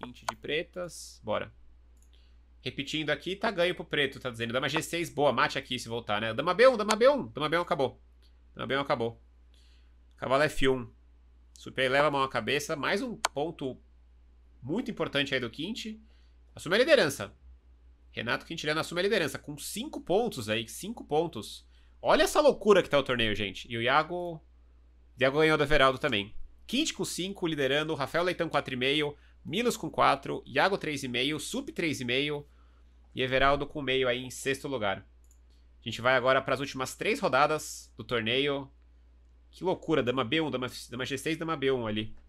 Quinte de pretas. Bora. Repetindo aqui, tá ganho pro preto, tá dizendo. Dama G6, boa, mate aqui se voltar, né? Dama B1, dama B1, dama B1 acabou. Dama B1 acabou. Cavalo F1. Super leva a mão à cabeça. Mais um ponto muito importante aí do Quinte. Assume a liderança. Renato Quintiliano assume a liderança com cinco pontos aí, cinco pontos. Olha essa loucura que tá o torneio, gente. E o Iago... Iago ganhou da Veraldo também. Quinte com cinco liderando. Rafael Leitão quatro meio. Milos com 4, Iago 3,5, Sup 3,5 e Everaldo com meio aí em sexto lugar. A gente vai agora para as últimas três rodadas do torneio. Que loucura, dama B1, dama, dama G6, dama B1 ali.